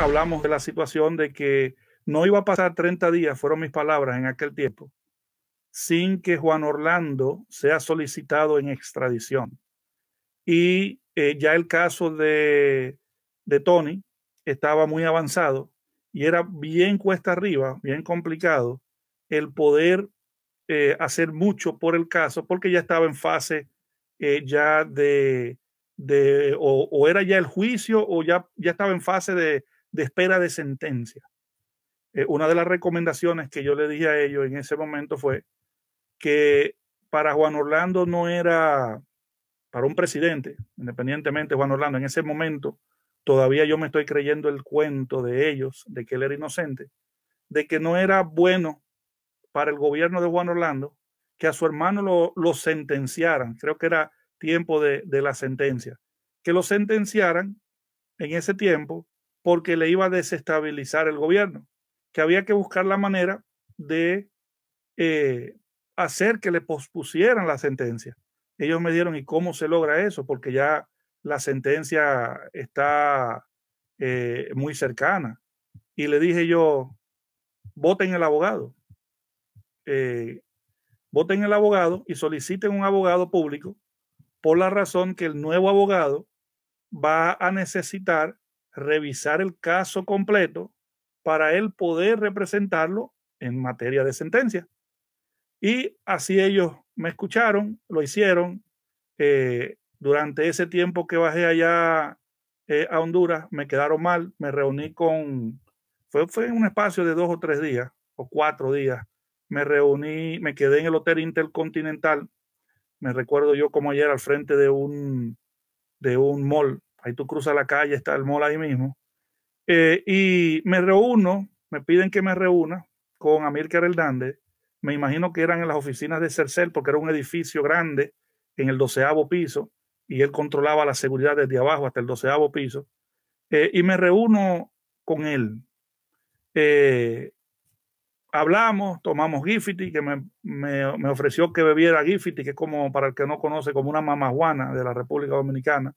hablamos de la situación de que no iba a pasar 30 días, fueron mis palabras en aquel tiempo, sin que Juan Orlando sea solicitado en extradición. Y eh, ya el caso de, de Tony estaba muy avanzado y era bien cuesta arriba, bien complicado el poder eh, hacer mucho por el caso porque ya estaba en fase eh, ya de, de o, o, era ya el juicio o ya, ya estaba en fase de, de espera de sentencia. Eh, una de las recomendaciones que yo le dije a ellos en ese momento fue que para Juan Orlando no era para un presidente, independientemente Juan Orlando, en ese momento todavía yo me estoy creyendo el cuento de ellos, de que él era inocente, de que no era bueno para el gobierno de Juan Orlando que a su hermano lo, sentenciaran, creo que era tiempo de, de la sentencia, que lo sentenciaran en ese tiempo porque le iba a desestabilizar el gobierno, que había que buscar la manera de eh, hacer que le pospusieran la sentencia. Ellos me dieron, ¿y cómo se logra eso? Porque ya la sentencia está eh, muy cercana. Y le dije yo, voten el abogado. Eh, voten el abogado y soliciten un abogado público por la razón que el nuevo abogado va a necesitar revisar el caso completo para él poder representarlo en materia de sentencia. Y así ellos me escucharon, lo hicieron. Eh, durante ese tiempo que bajé allá eh, a Honduras, me quedaron mal, me reuní con, fue, fue en un espacio de dos o tres días, o cuatro días, me reuní, me quedé en el Hotel Intercontinental, me recuerdo yo como ayer al frente de un, de un mall Ahí tú cruzas la calle, está el mall ahí mismo. Eh, y me reúno, me piden que me reúna con Amílcar Hernández. Me imagino que eran en las oficinas de Cercel, porque era un edificio grande en el doceavo piso y él controlaba la seguridad desde abajo hasta el doceavo piso. Eh, y me reúno con él. Eh, hablamos, tomamos Giffity, que me, me, ofreció que bebiera Giffity, que es como, para el que no conoce, como una mamajuana de la República Dominicana.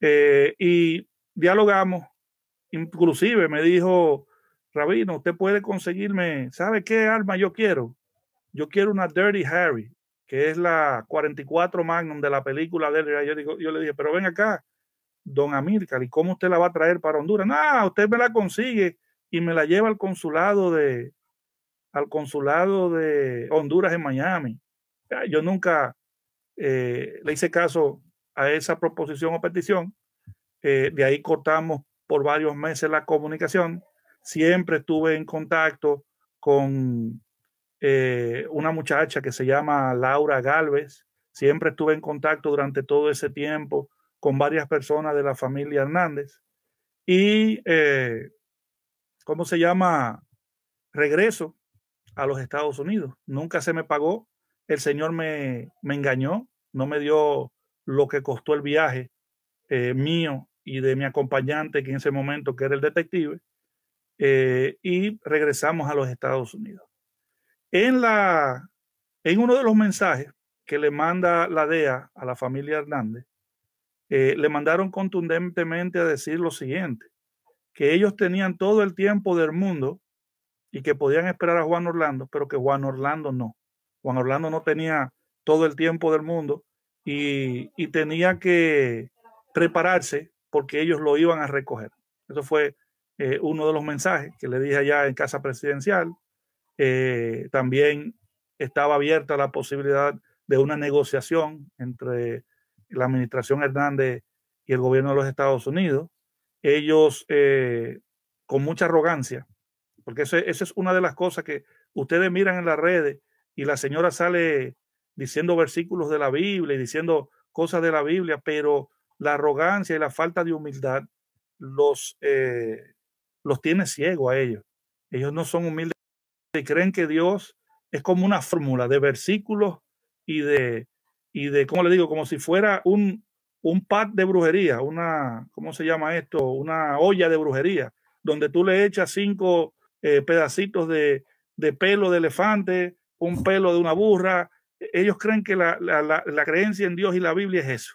Eh, y dialogamos, inclusive me dijo, Rabino, usted puede conseguirme, ¿sabe qué arma yo quiero? Yo quiero una Dirty Harry, que es la 44 Magnum de la película de yo, yo le dije, pero ven acá, don Amílcar, ¿y cómo usted la va a traer para Honduras? No, usted me la consigue y me la lleva al consulado de al consulado de Honduras en Miami. Ah, yo nunca eh, le hice caso a esa proposición o petición. Eh, de ahí cortamos por varios meses la comunicación. Siempre estuve en contacto con eh, una muchacha que se llama Laura Galvez. Siempre estuve en contacto durante todo ese tiempo con varias personas de la familia Hernández. Y, eh, ¿cómo se llama? Regreso a los Estados Unidos. Nunca se me pagó. El señor me, me engañó, no me dio lo que costó el viaje eh, mío y de mi acompañante, que en ese momento que era el detective, eh, y regresamos a los Estados Unidos. En, la, en uno de los mensajes que le manda la DEA a la familia Hernández, eh, le mandaron contundentemente a decir lo siguiente, que ellos tenían todo el tiempo del mundo y que podían esperar a Juan Orlando, pero que Juan Orlando no. Juan Orlando no tenía todo el tiempo del mundo y, tenía que prepararse porque ellos lo iban a recoger. Eso fue eh, uno de los mensajes que le dije allá en Casa Presidencial. Eh, también estaba abierta la posibilidad de una negociación entre la administración Hernández y el gobierno de los Estados Unidos. Ellos, eh, con mucha arrogancia, porque esa es una de las cosas que ustedes miran en las redes y la señora sale diciendo versículos de la Biblia y diciendo cosas de la Biblia, pero la arrogancia y la falta de humildad los, eh, los tiene ciego a ellos. Ellos no son humildes y creen que Dios es como una fórmula de versículos y de, y de, ¿cómo le digo? Como si fuera un, un de brujería, una, ¿cómo se llama esto? Una olla de brujería, donde tú le echas cinco eh, pedacitos de, de pelo de elefante, un pelo de una burra, ellos creen que la, la, la, creencia en Dios y la Biblia es eso,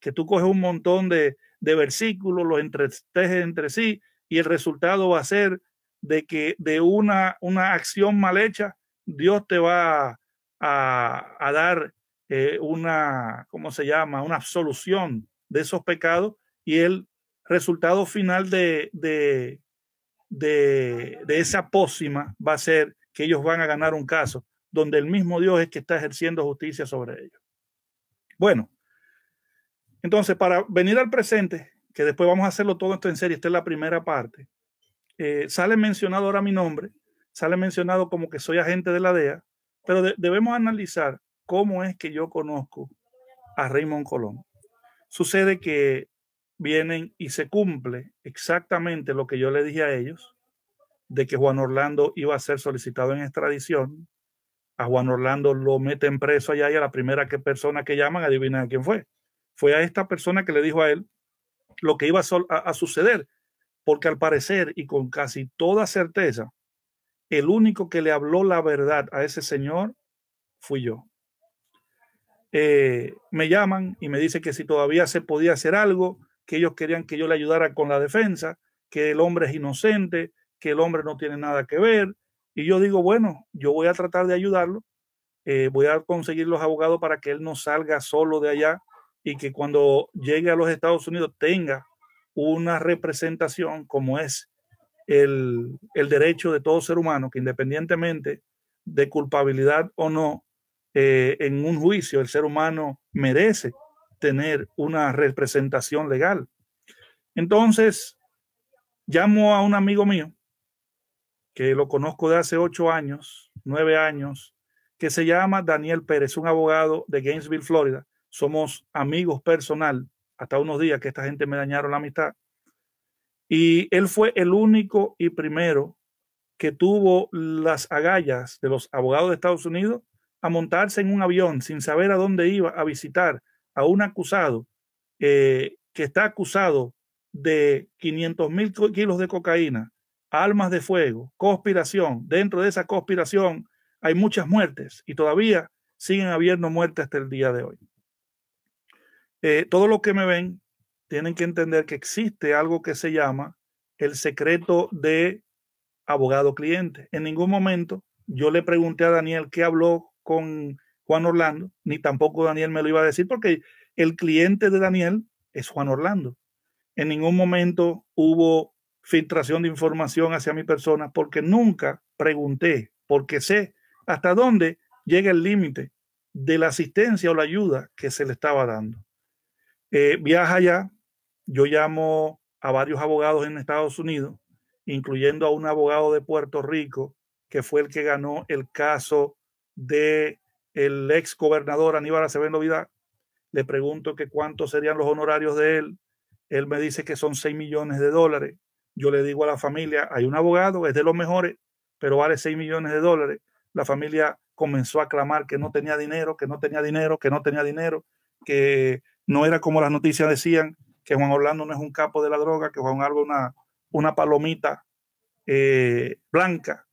que tú coges un montón de, versículos, los entretejes entre sí y el resultado va a ser de que de una, una acción mal hecha, Dios te va a, dar eh, una, ¿cómo se llama?, una absolución de esos pecados y el resultado final de, de, de, de esa pócima va a ser que ellos van a ganar un caso donde el mismo Dios es que está ejerciendo justicia sobre ellos. Bueno, entonces para venir al presente, que después vamos a hacerlo todo esto en serie, esta es la primera parte, eh, sale mencionado ahora mi nombre, sale mencionado como que soy agente de la DEA, pero debemos analizar cómo es que yo conozco a Raymond Colón. Sucede que vienen y se cumple exactamente lo que yo le dije a ellos, de que Juan Orlando iba a ser solicitado en extradición, a Juan Orlando lo meten preso allá y a la primera que persona que llaman, adivina quién fue. Fue a esta persona que le dijo a él lo que iba a, suceder, porque al parecer y con casi toda certeza, el único que le habló la verdad a ese señor fui yo. Eh, me llaman y me dice que si todavía se podía hacer algo, que ellos querían que yo le ayudara con la defensa, que el hombre es inocente, que el hombre no tiene nada que ver, y yo digo, bueno, yo voy a tratar de ayudarlo, eh, voy a conseguir los abogados para que él no salga solo de allá y que cuando llegue a los Estados Unidos tenga una representación como es el, derecho de todo ser humano, que independientemente de culpabilidad o no, eh, en un juicio el ser humano merece tener una representación legal. Entonces, llamo a un amigo mío que lo conozco de hace ocho años, nueve años, que se llama Daniel Pérez, un abogado de Gainesville, Florida. Somos amigos personal, hasta unos días que esta gente me dañaron la amistad. Y él fue el único y primero que tuvo las agallas de los abogados de Estados Unidos a montarse en un avión sin saber a dónde iba a visitar a un acusado eh, que está acusado de 500 mil kilos de cocaína, almas de fuego, conspiración. Dentro de esa conspiración hay muchas muertes y todavía siguen habiendo muertes hasta el día de hoy. Eh, todo lo que me ven tienen que entender que existe algo que se llama el secreto de abogado cliente. En ningún momento yo le pregunté a Daniel qué habló con Juan Orlando, ni tampoco Daniel me lo iba a decir porque el cliente de Daniel es Juan Orlando. En ningún momento hubo filtración de información hacia mi persona porque nunca pregunté, porque sé hasta dónde llega el límite de la asistencia o la ayuda que se le estaba dando. Eh, viaja allá, yo llamo a varios abogados en Estados Unidos, incluyendo a un abogado de Puerto Rico, que fue el que ganó el caso de el ex gobernador Aníbal Acevedo Vidal. Le pregunto que cuántos serían los honorarios de él. Él me dice que son 6 millones de dólares yo le digo a la familia, hay un abogado, es de los mejores, pero vale 6 millones de dólares. La familia comenzó a clamar que no tenía dinero, que no tenía dinero, que no tenía dinero, que no era como las noticias decían, que Juan Orlando no es un capo de la droga, que Juan Orlando es una, una palomita eh, blanca.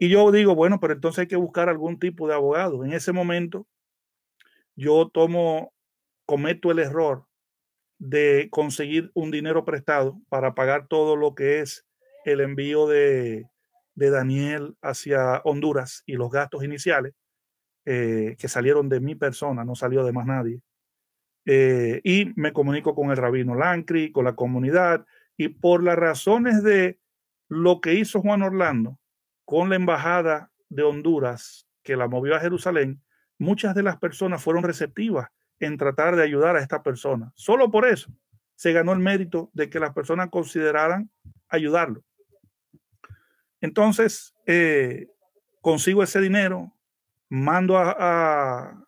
Y yo digo, bueno, pero entonces hay que buscar algún tipo de abogado. En ese momento yo tomo, cometo el error de conseguir un dinero prestado para pagar todo lo que es el envío de, de Daniel hacia Honduras y los gastos iniciales eh, que salieron de mi persona, no salió de más nadie. Eh, y me comunico con el rabino Lancri, con la comunidad, y por las razones de lo que hizo Juan Orlando con la embajada de Honduras, que la movió a Jerusalén, muchas de las personas fueron receptivas en tratar de ayudar a esta persona. Solo por eso se ganó el mérito de que las personas consideraran ayudarlo. Entonces, eh, consigo ese dinero, mando a,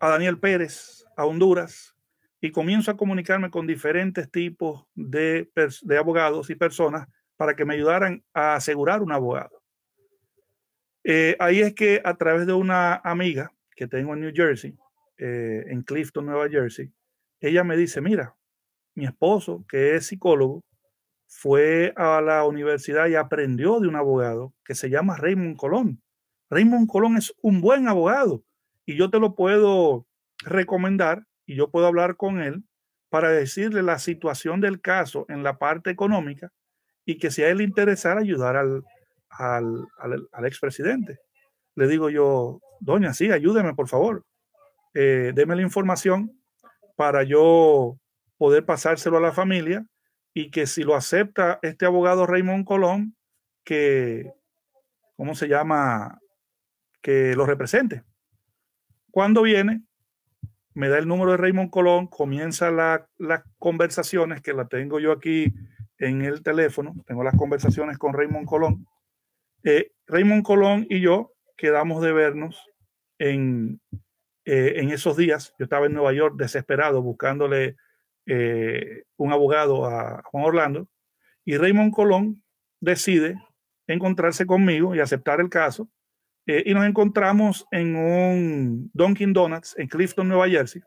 a, Daniel Pérez a Honduras y comienzo a comunicarme con diferentes tipos de, de, abogados y personas para que me ayudaran a asegurar un abogado. Eh, ahí es que a través de una amiga que tengo en New Jersey, eh, en Clifton, Nueva Jersey, ella me dice, mira, mi esposo, que es psicólogo, fue a la universidad y aprendió de un abogado que se llama Raymond Colón. Raymond Colón es un buen abogado y yo te lo puedo recomendar y yo puedo hablar con él para decirle la situación del caso en la parte económica y que si a él le interesara ayudar al, al, al, al expresidente. Le digo yo, doña, sí, ayúdeme, por favor. Eh, deme la información para yo poder pasárselo a la familia y que si lo acepta este abogado Raymond Colón, que, ¿cómo se llama? Que lo represente. Cuando viene, me da el número de Raymond Colón, comienza las conversaciones que la tengo yo aquí en el teléfono, tengo las conversaciones con Raymond Colón. Eh, Raymond Colón y yo quedamos de vernos eh, en, esos días, yo estaba en Nueva York desesperado buscándole eh, un abogado a Juan Orlando, y Raymond Colón decide encontrarse conmigo y aceptar el caso, eh, y nos encontramos en un Dunkin' Donuts en Clifton, Nueva Jersey,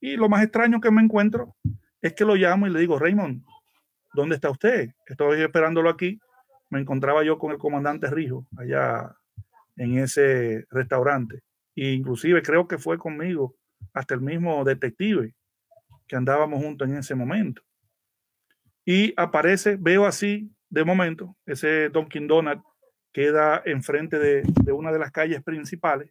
y lo más extraño que me encuentro es que lo llamo y le digo, Raymond, ¿dónde está usted? Estoy esperándolo aquí. Me encontraba yo con el comandante Rijo, allá en ese restaurante. E inclusive creo que fue conmigo hasta el mismo detective que andábamos juntos en ese momento. Y aparece, veo así de momento, ese Dunkin' Donut queda enfrente de, de una de las calles principales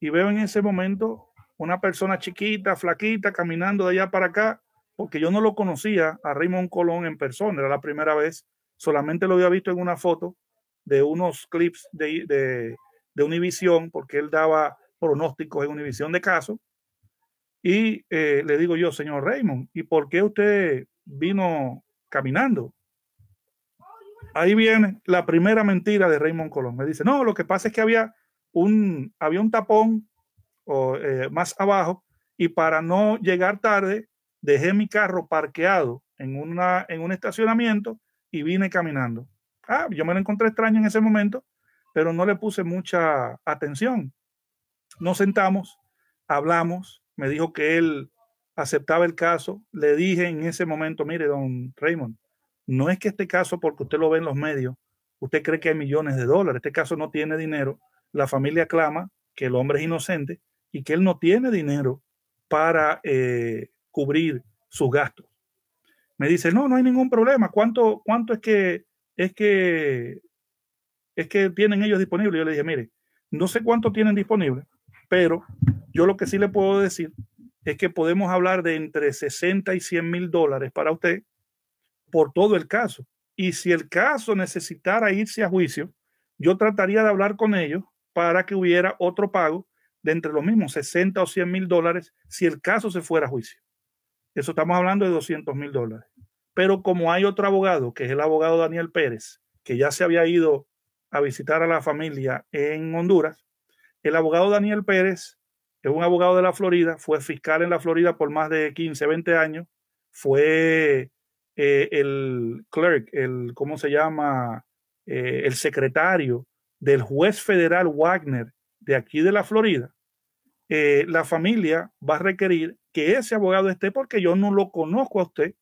y veo en ese momento una persona chiquita, flaquita, caminando de allá para acá, porque yo no lo conocía a Raymond Colón en persona, era la primera vez, solamente lo había visto en una foto de unos clips de, de Univisión, porque él daba pronósticos en Univisión de casos. Y eh, le digo yo, señor Raymond, ¿y por qué usted vino caminando? Ahí viene la primera mentira de Raymond Colón. Me dice, no, lo que pasa es que había un, había un tapón eh, más abajo y para no llegar tarde dejé mi carro parqueado en, una, en un estacionamiento y vine caminando. Ah, yo me lo encontré extraño en ese momento pero no le puse mucha atención. Nos sentamos, hablamos, me dijo que él aceptaba el caso, le dije en ese momento, mire, don Raymond, no es que este caso, porque usted lo ve en los medios, usted cree que hay millones de dólares, este caso no tiene dinero, la familia clama que el hombre es inocente y que él no tiene dinero para eh, cubrir sus gastos. Me dice, no, no hay ningún problema, ¿cuánto, cuánto es que, es que es que tienen ellos disponible. Yo le dije, mire, no sé cuánto tienen disponible, pero yo lo que sí le puedo decir es que podemos hablar de entre 60 y 100 mil dólares para usted por todo el caso. Y si el caso necesitara irse a juicio, yo trataría de hablar con ellos para que hubiera otro pago de entre los mismos 60 o 100 mil dólares si el caso se fuera a juicio. Eso estamos hablando de 200 mil dólares. Pero como hay otro abogado, que es el abogado Daniel Pérez, que ya se había ido a visitar a la familia en Honduras. El abogado Daniel Pérez es un abogado de la Florida, fue fiscal en la Florida por más de 15, 20 años, fue eh, el clerk, el, ¿cómo se llama? Eh, el secretario del juez federal Wagner de aquí de la Florida. Eh, la familia va a requerir que ese abogado esté porque yo no lo conozco a usted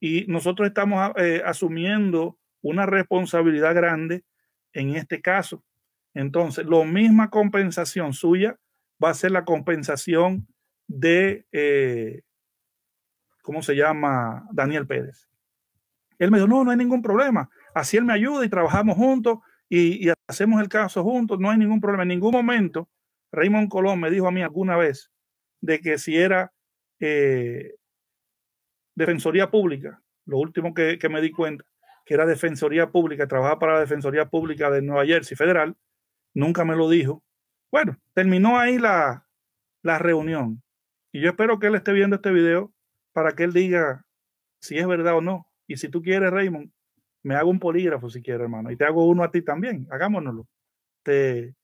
y nosotros estamos asumiendo una responsabilidad grande en este caso. Entonces, la misma compensación suya va a ser la compensación de, eh, ¿cómo se llama? Daniel Pérez. Él me dijo, no, no hay ningún problema. Así él me ayuda y trabajamos juntos y, hacemos el caso juntos, no hay ningún problema. En ningún momento, Raymond Colón me dijo a mí alguna vez de que si era eh, Defensoría Pública, lo último que me di cuenta, que era Defensoría Pública, trabajaba para la Defensoría Pública de Nueva Jersey Federal, nunca me lo dijo. Bueno, terminó ahí la, la reunión. Y yo espero que él esté viendo este video para que él diga si es verdad o no. Y si tú quieres, Raymond, me hago un polígrafo si quieres, hermano. Y te hago uno a ti también. Hagámonoslo. Te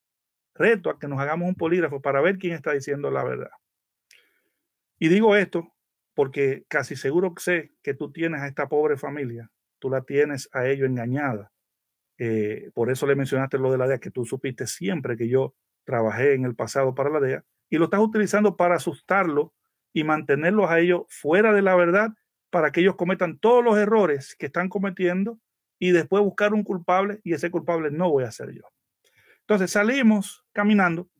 reto a que nos hagamos un polígrafo para ver quién está diciendo la verdad. Y digo esto porque casi seguro sé que tú tienes a esta pobre familia tú la tienes a ellos engañada. Eh, por eso le mencionaste lo de la DEA, que tú supiste siempre que yo trabajé en el pasado para la DEA, y lo estás utilizando para asustarlo y mantenerlos a ellos fuera de la verdad para que ellos cometan todos los errores que están cometiendo y después buscar un culpable y ese culpable no voy a ser yo. Entonces salimos caminando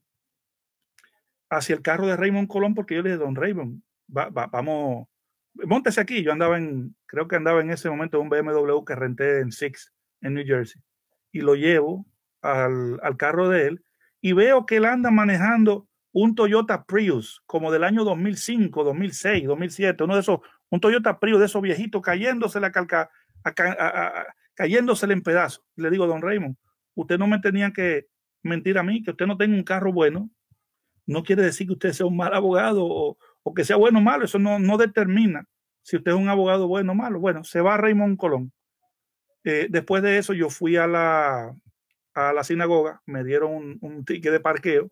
hacia el carro de Raymond Colón porque yo le dije, don Raymond, vamos, Móntese aquí. Yo andaba en, creo que andaba en ese momento en un BMW que renté en Six, en New Jersey. Y lo llevo al, al carro de él y veo que él anda manejando un Toyota Prius como del año 2005, 2006, 2007, uno de esos, un Toyota Prius de esos viejitos cayéndose la calca, cayéndosele en pedazos. Le digo, don Raymond, usted no me tenía que mentir a mí, que usted no tenga un carro bueno, no quiere decir que usted sea un mal abogado o, o que sea bueno o malo, eso no, no determina si usted es un abogado bueno o malo. Bueno, se va Raymond Colón. Eh, después de eso yo fui a la, a la sinagoga, me dieron un, ticket de parqueo,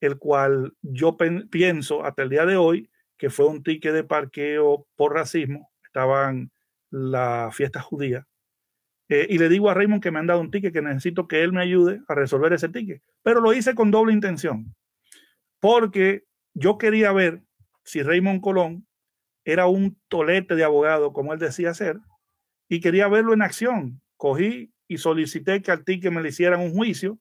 el cual yo pienso hasta el día de hoy que fue un ticket de parqueo por racismo, estaban las fiestas judías. Eh, y le digo a Raymond que me han dado un ticket, que necesito que él me ayude a resolver ese ticket. Pero lo hice con doble intención, porque yo quería ver si Raymond Colón era un tolete de abogado, como él decía ser, y quería verlo en acción. Cogí y solicité que al que me le hicieran un juicio.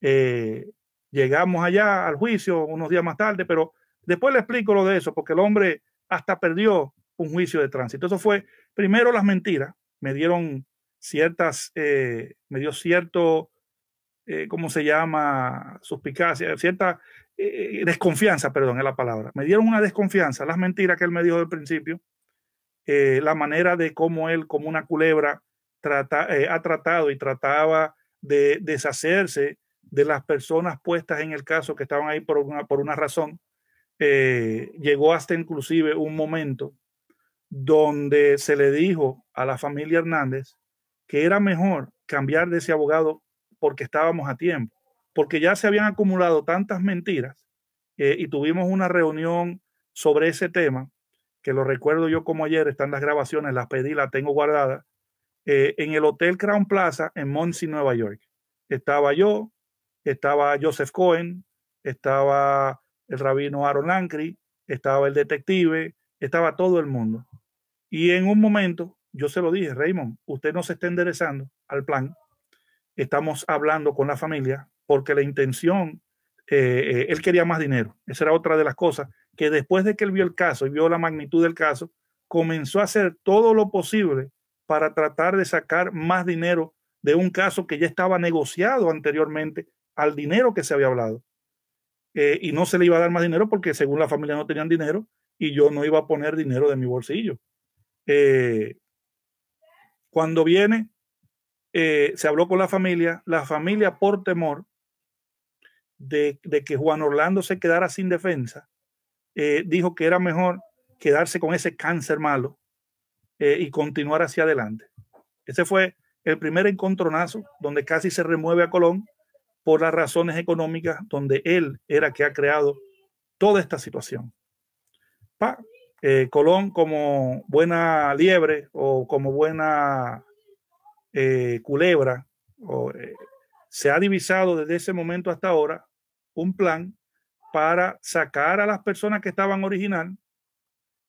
Eh, llegamos allá al juicio unos días más tarde, pero después le explico lo de eso, porque el hombre hasta perdió un juicio de tránsito. Eso fue, primero las mentiras, me dieron ciertas, eh, me dio cierto, eh, ¿cómo se llama? Suspicacia, cierta eh, eh, desconfianza, perdón, es la palabra. Me dieron una desconfianza, las mentiras que él me dijo del principio, eh, la manera de cómo él, como una culebra, trata, ha tratado y trataba de deshacerse de las personas puestas en el caso que estaban ahí por una, por una razón. llegó hasta inclusive un momento donde se le dijo a la familia Hernández que era mejor cambiar de ese abogado porque estábamos a tiempo porque ya se habían acumulado tantas mentiras eh, y tuvimos una reunión sobre ese tema, que lo recuerdo yo como ayer, están las grabaciones, las pedí, las tengo guardadas, eh, en el Hotel Crown Plaza en Muncie, Nueva York. Estaba yo, estaba Joseph Cohen, estaba el rabino Aaron Ancri, estaba el detective, estaba todo el mundo. Y en un momento yo se lo dije, Raymond, usted no se está enderezando al plan, estamos hablando con la familia, porque la intención, eh, eh, él quería más dinero. Esa era otra de las cosas que después de que él vio el caso y vio la magnitud del caso, comenzó a hacer todo lo posible para tratar de sacar más dinero de un caso que ya estaba negociado anteriormente al dinero que se había hablado. Eh, y no se le iba a dar más dinero porque según la familia no tenían dinero y yo no iba a poner dinero de mi bolsillo. cuando viene, se habló con la familia, la familia por temor de, que Juan Orlando se quedara sin defensa, eh, dijo que era mejor quedarse con ese cáncer malo eh, y continuar hacia adelante. Ese fue el primer encontronazo donde casi se remueve a Colón por las razones económicas donde él era que ha creado toda esta situación. Pa, eh, Colón como buena liebre o como buena culebra se ha divisado desde ese momento hasta ahora un plan para sacar a las personas que estaban original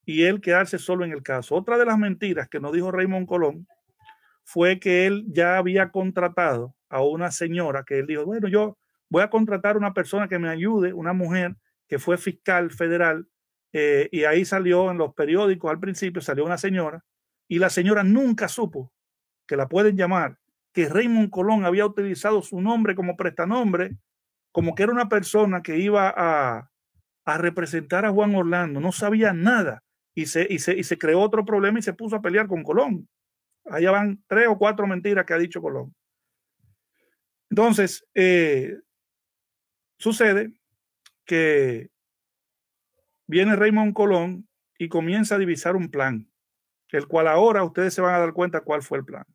y él quedarse solo en el caso. Otra de las mentiras que nos dijo Raymond Colón fue que él ya había contratado a una señora que él dijo, bueno, yo voy a contratar una persona que me ayude, una mujer que fue fiscal federal, eh, y ahí salió en los periódicos al principio, salió una señora, y la señora nunca supo que la pueden llamar, que Raymond Colón había utilizado su nombre como prestanombre como que era una persona que iba a, representar a Juan Orlando, no sabía nada y se, creó otro problema y se puso a pelear con Colón. Allá van tres o cuatro mentiras que ha dicho Colón. Entonces, eh, sucede que viene Raymond Colón y comienza a divisar un plan, el cual ahora ustedes se van a dar cuenta cuál fue el plan.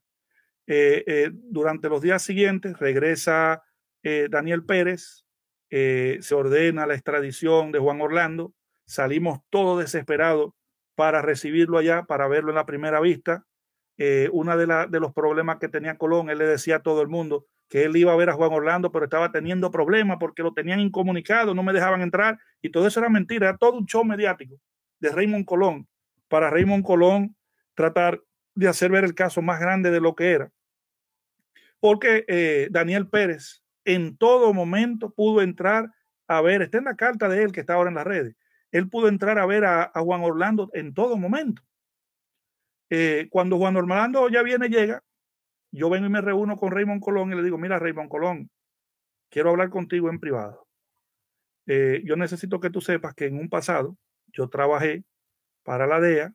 Eh, eh, durante los días siguientes regresa eh, Daniel Pérez, eh, se ordena la extradición de Juan Orlando, salimos todos desesperados para recibirlo allá, para verlo en la primera vista. Eh, uno de, de los problemas que tenía Colón, él le decía a todo el mundo que él iba a ver a Juan Orlando, pero estaba teniendo problemas porque lo tenían incomunicado, no me dejaban entrar, y todo eso era mentira, era todo un show mediático de Raymond Colón, para Raymond Colón tratar de hacer ver el caso más grande de lo que era. Porque eh, Daniel Pérez en todo momento pudo entrar a ver, está en la carta de él que está ahora en las redes, él pudo entrar a ver a, Juan Orlando en todo momento. Eh, cuando Juan Orlando ya viene, llega, yo vengo y me reúno con Raymond Colón y le digo, mira Raymond Colón, quiero hablar contigo en privado. Eh, yo necesito que tú sepas que en un pasado yo trabajé para la DEA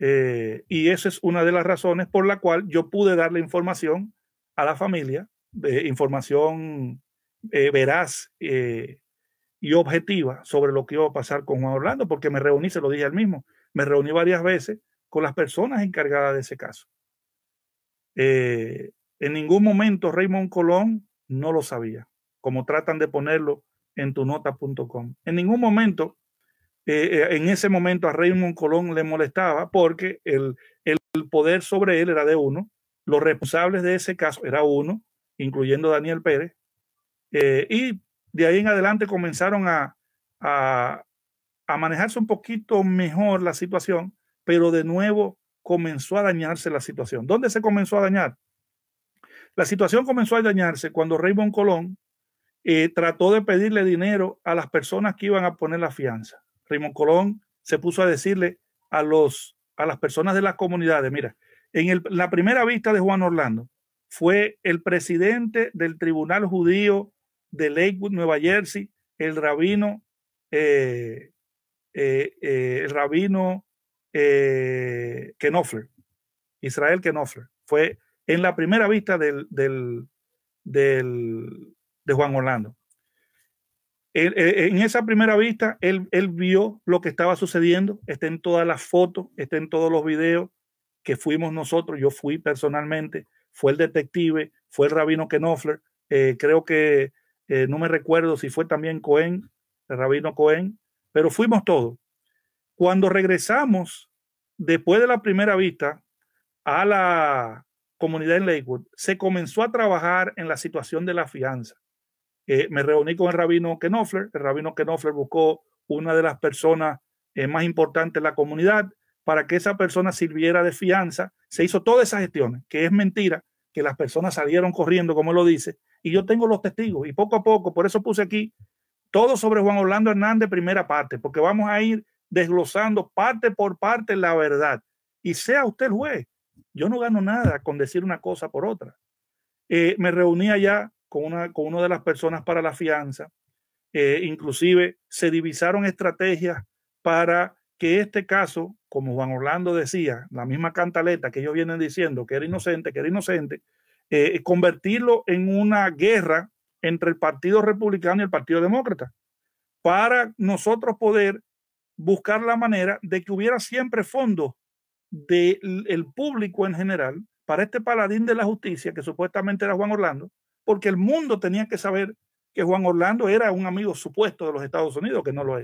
eh, y esa es una de las razones por la cual yo pude darle información a la familia eh, información eh, veraz eh, y objetiva sobre lo que iba a pasar con Juan Orlando, porque me reuní, se lo dije al mismo, me reuní varias veces con las personas encargadas de ese caso. en ningún momento Raymond Colón no lo sabía, como tratan de ponerlo en tunota.com. En ningún momento en ese momento a Raymond Colón le molestaba porque el, el, poder sobre él era de uno, los responsables de ese caso era uno, incluyendo Daniel Pérez, eh, y de ahí en adelante comenzaron a, a, manejarse un poquito mejor la situación, pero de nuevo comenzó a dañarse la situación. ¿Dónde se comenzó a dañar? La situación comenzó a dañarse cuando Raymond Colón eh, trató de pedirle dinero a las personas que iban a poner la fianza. Raymond Colón se puso a decirle a, los, a las personas de las comunidades, mira, en la primera vista de Juan Orlando, fue el presidente del Tribunal Judío de Lakewood, Nueva Jersey, el rabino, eh, eh, eh el rabino eh, Israel Kenofler. Fue en la primera vista del, de Juan Orlando. en esa primera vista, él, él, vio lo que estaba sucediendo, está en todas las fotos, está en todos los videos que fuimos nosotros, yo fui personalmente, fue el detective, fue el rabino Kenofler. Eh, creo que eh, no me recuerdo si fue también Cohen, el rabino Cohen, pero fuimos todos. Cuando regresamos, después de la primera vista, a la comunidad en Lakewood, se comenzó a trabajar en la situación de la fianza. Eh, me reuní con el rabino Kenoffler, el rabino Kenofler buscó una de las personas más importantes de la comunidad, para que esa persona sirviera de fianza. Se hizo toda esa gestión, que es mentira, que las personas salieron corriendo, como lo dice, y yo tengo los testigos, y poco a poco, por eso puse aquí todo sobre Juan Orlando Hernández, primera parte, porque vamos a ir desglosando parte por parte la verdad. Y sea usted el juez, yo no gano nada con decir una cosa por otra. Eh, me reuní allá con una, con una de las personas para la fianza, eh, inclusive se divisaron estrategias para que este caso como Juan Orlando decía, la misma cantaleta que ellos vienen diciendo que era inocente, que era inocente, eh, convertirlo en una guerra entre el Partido Republicano y el Partido Demócrata, para nosotros poder buscar la manera de que hubiera siempre fondos del público en general para este paladín de la justicia, que supuestamente era Juan Orlando, porque el mundo tenía que saber que Juan Orlando era un amigo supuesto de los Estados Unidos, que no lo es.